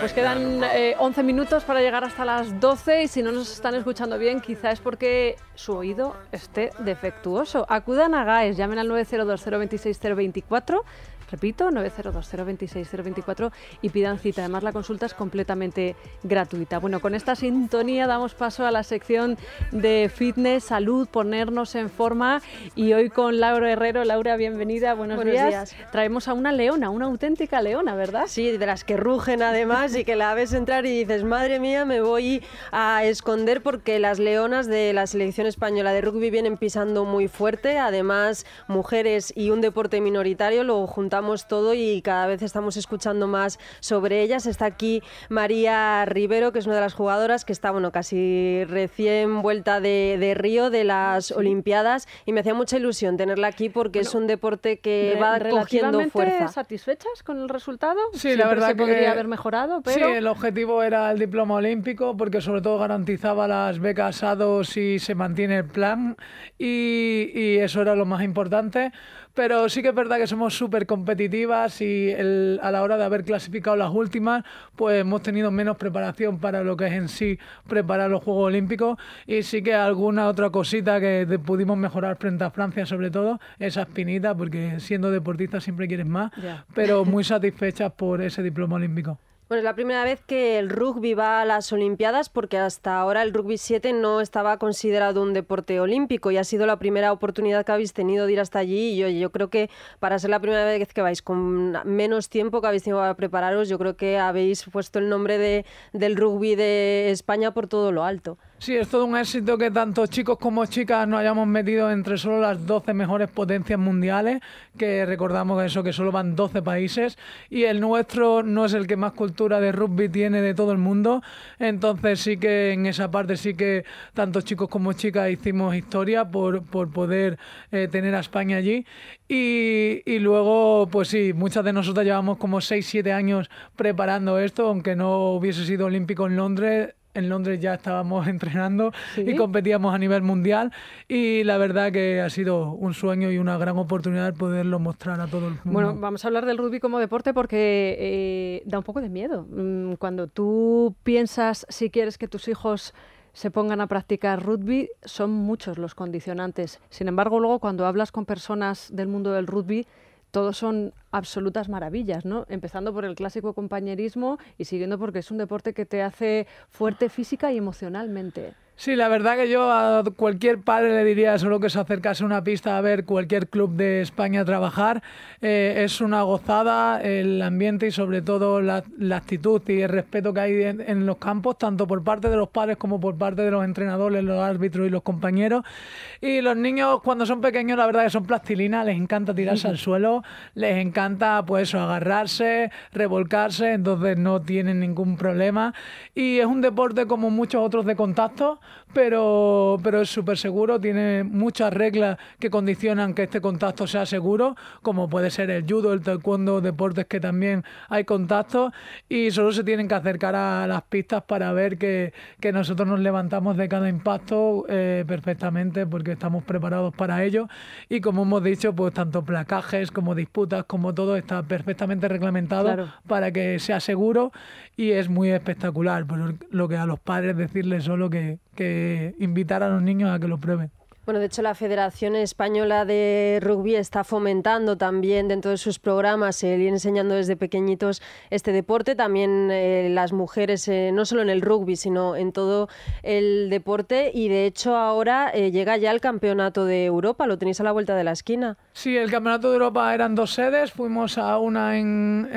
Pues quedan 11 eh, minutos para llegar hasta las 12 y si no nos están escuchando bien, quizá es porque su oído esté defectuoso. Acudan a GAES, llamen al 902 026 024 Repito, 902-026-024 y pidan cita. Además, la consulta es completamente gratuita. Bueno, con esta sintonía damos paso a la sección de fitness, salud, ponernos en forma. Y hoy con Laura Herrero. Laura, bienvenida, buenos, días. días. Traemos a una leona, una auténtica leona, ¿verdad? Sí, de las que rugen además y que la ves entrar y dices, madre mía, me voy a esconder porque las leonas de la selección española de rugby vienen pisando muy fuerte. Además, mujeres y un deporte minoritario lo juntamos todo y cada vez estamos escuchando más sobre ellas. Está aquí María Rivero, que es una de las jugadoras que está, bueno, casi recién vuelta de, de Río, de las Olimpiadas, y me hacía mucha ilusión tenerla aquí porque es un deporte que va cogiendo fuerza. satisfechas con el resultado? Sí, la verdad podría que haber mejorado, pero... Sí, el objetivo era el diploma olímpico porque sobre todo garantizaba las becas ADO si se mantiene el plan y, y eso era lo más importante pero sí que es verdad que somos súper competitivas y a la hora de haber clasificado las últimas, pues hemos tenido menos preparación para lo que es en sí preparar los Juegos Olímpicos y sí que alguna otra cosita que pudimos mejorar frente a Francia sobre todo, esas espinita, porque siendo deportista siempre quieres más, pero muy satisfechas por ese diploma olímpico. Bueno, es la primera vez que el rugby va a las Olimpiadas porque hasta ahora el rugby 7 no estaba considerado un deporte olímpico y ha sido la primera oportunidad que habéis tenido de ir hasta allí y yo, yo creo que para ser la primera vez que vais con menos tiempo que habéis tenido para prepararos, yo creo que habéis puesto el nombre del rugby de España por todo lo alto. Sí, es todo un éxito que tanto chicos como chicas nos hayamos metido entre solo las 12 mejores potencias mundiales, que recordamos eso, que solo van 12 países, y el nuestro no es el que más cultura de rugby tiene de todo el mundo, entonces sí que en esa parte sí que tanto chicos como chicas hicimos historia por, poder eh, tener a España allí, y, y, luego, pues sí, muchas de nosotras llevamos como 6-7 años preparando esto, aunque no hubiese sido olímpico en Londres, en Londres ya estábamos entrenando y competíamos a nivel mundial y la verdad que ha sido un sueño y una gran oportunidad poderlo mostrar a todo el mundo. Bueno, vamos a hablar del rugby como deporte porque eh, da un poco de miedo. Mm, cuando tú piensas si quieres que tus hijos se pongan a practicar rugby, son muchos los condicionantes. Sin embargo, luego cuando hablas con personas del mundo del rugby, todos son absolutas maravillas, ¿no? Empezando por el clásico compañerismo y siguiendo porque es un deporte que te hace fuerte física y emocionalmente. Sí, la verdad que yo a cualquier padre le diría solo que se acercase a una pista a ver cualquier club de España trabajar. Eh, es una gozada el ambiente y sobre todo la, actitud y el respeto que hay en, los campos, tanto por parte de los padres como por parte de los entrenadores, los árbitros y los compañeros. Y los niños cuando son pequeños la verdad que son plastilinas les encanta tirarse al suelo, les encanta pues agarrarse, revolcarse, entonces no tienen ningún problema. Y es un deporte como muchos otros de contacto pero, pero es súper seguro, tiene muchas reglas que condicionan que este contacto sea seguro, como puede ser el judo, el taekwondo, deportes que también hay contacto y solo se tienen que acercar a las pistas para ver que, nosotros nos levantamos de cada impacto eh, perfectamente porque estamos preparados para ello y como hemos dicho, pues tanto placajes como disputas, como todo está perfectamente reglamentado para que sea seguro y es muy espectacular, por lo que a los padres decirles solo que, que invitar a los niños a que lo prueben. Bueno, de hecho la Federación Española de Rugby está fomentando también dentro de sus programas el enseñando desde pequeñitos este deporte, también eh, las mujeres, eh, no solo en el rugby, sino en todo el deporte y de hecho ahora eh, llega ya el Campeonato de Europa, lo tenéis a la vuelta de la esquina. Sí, el Campeonato de Europa eran dos sedes, fuimos a una en,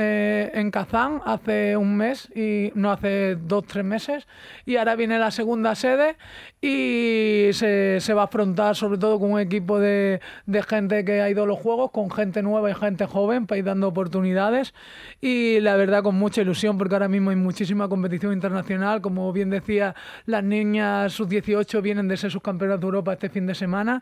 Kazán hace un mes y no hace dos, tres meses y ahora viene la segunda sede y se va a afrontar sobre todo con un equipo de, gente que ha ido a los juegos, con gente nueva y gente joven, para ir dando oportunidades y la verdad con mucha ilusión porque ahora mismo hay muchísima competición internacional, como bien decía, las niñas sus 18 vienen de ser sus campeonas de Europa este fin de semana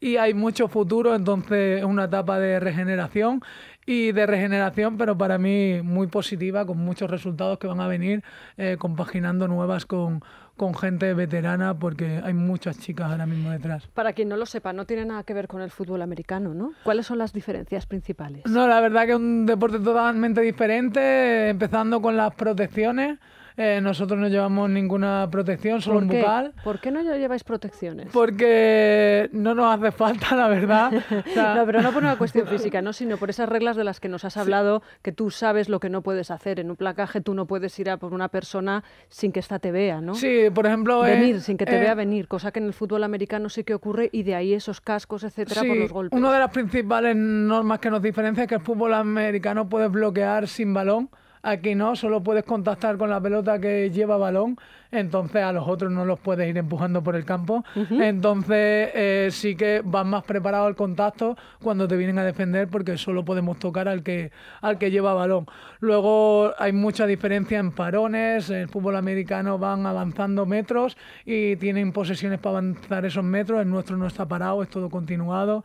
y hay mucho futuro, entonces es una etapa de regeneración y de regeneración, pero para mí muy positiva, con muchos resultados que van a venir, eh, compaginando nuevas con, con gente veterana, porque hay muchas chicas ahora mismo detrás. Para quien no lo sepa, no tiene nada que ver con el fútbol americano, ¿no? ¿Cuáles son las diferencias principales? No, la verdad que es un deporte totalmente diferente, empezando con las protecciones. Eh, nosotros no llevamos ninguna protección, solo un bucal. ¿Por qué no lleváis protecciones? Porque no nos hace falta, la verdad. no, pero no por una cuestión física, no, sino por esas reglas de las que nos has hablado, que tú sabes lo que no puedes hacer. En un placaje tú no puedes ir a por una persona sin que esta te vea, ¿no? Sí, por ejemplo... Eh, venir, sin que te eh, vea venir, cosa que en el fútbol americano sí que ocurre y de ahí esos cascos, etcétera, por los golpes. Una de las principales normas que nos diferencia es que el fútbol americano puede bloquear sin balón Aquí no, solo puedes contactar con la pelota que lleva balón entonces a los otros no los puedes ir empujando por el campo. Entonces eh, sí que van más preparado al contacto cuando te vienen a defender porque solo podemos tocar al que, al que lleva balón. Luego hay mucha diferencia en parones, el fútbol americano van avanzando metros y tienen posesiones para avanzar esos metros, el nuestro no está parado, es todo continuado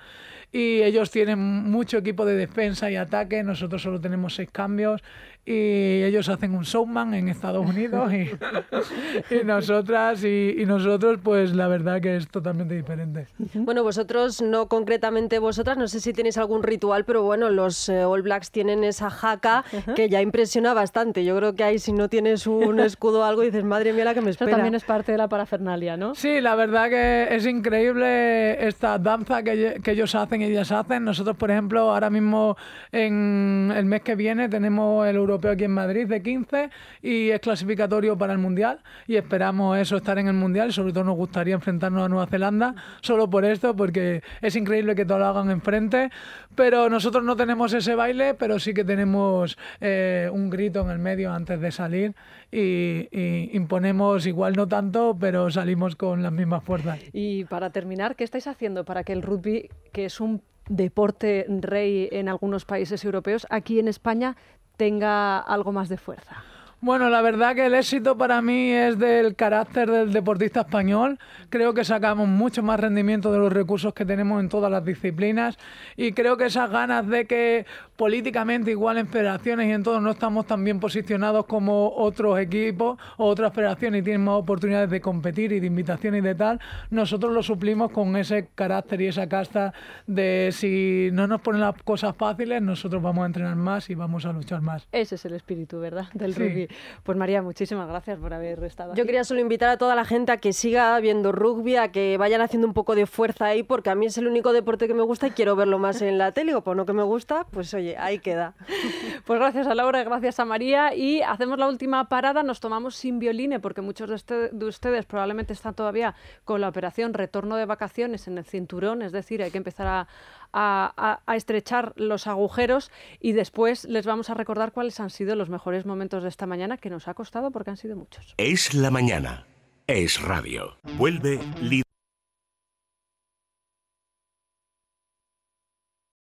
y ellos tienen mucho equipo de defensa y ataque, nosotros solo tenemos seis cambios y ellos hacen un showman en Estados Unidos y y nosotras y, nosotros, pues la verdad que es totalmente diferente. Bueno, vosotros, no concretamente vosotras, no sé si tenéis algún ritual, pero bueno, los eh, All Blacks tienen esa jaca que ya impresiona bastante. Yo creo que ahí si no tienes un escudo o algo, dices, madre mía la que me espera. también es parte de la parafernalia, ¿no? Sí, la verdad que es increíble esta danza que, ellos hacen y ellas hacen. Nosotros, por ejemplo, ahora mismo en el mes que viene tenemos el europeo aquí en Madrid de 15 y es clasificatorio para el Mundial y esperamos eso, estar en el Mundial. Sobre todo nos gustaría enfrentarnos a Nueva Zelanda, solo por esto, porque es increíble que todo lo hagan enfrente. Pero nosotros no tenemos ese baile, pero sí que tenemos eh, un grito en el medio antes de salir y, imponemos igual no tanto, pero salimos con las mismas fuerzas. Y para terminar, ¿qué estáis haciendo para que el rugby, que es un deporte rey en algunos países europeos, aquí en España tenga algo más de fuerza? Bueno, la verdad que el éxito para mí es del carácter del deportista español. Creo que sacamos mucho más rendimiento de los recursos que tenemos en todas las disciplinas y creo que esas ganas de que políticamente igual en federaciones y en todos no estamos tan bien posicionados como otros equipos o otras federaciones y tienen más oportunidades de competir y de invitaciones y de tal, nosotros lo suplimos con ese carácter y esa casta de si no nos ponen las cosas fáciles, nosotros vamos a entrenar más y vamos a luchar más. Ese es el espíritu, ¿verdad? Del rugby. Pues María, muchísimas gracias por haber estado. Yo quería solo invitar a toda la gente a que siga viendo rugby, a que vayan haciendo un poco de fuerza ahí, porque a mí es el único deporte que me gusta y quiero verlo más en la tele. O por no que me gusta, pues oye, ahí queda. Pues gracias a Laura, gracias a María. Y hacemos la última parada, nos tomamos sin violine, porque muchos de ustedes probablemente están todavía con la operación retorno de vacaciones en el cinturón, es decir, hay que empezar a a, estrechar los agujeros y después les vamos a recordar cuáles han sido los mejores momentos de esta mañana que nos ha costado porque han sido muchos. Es la mañana. Es radio. Vuelve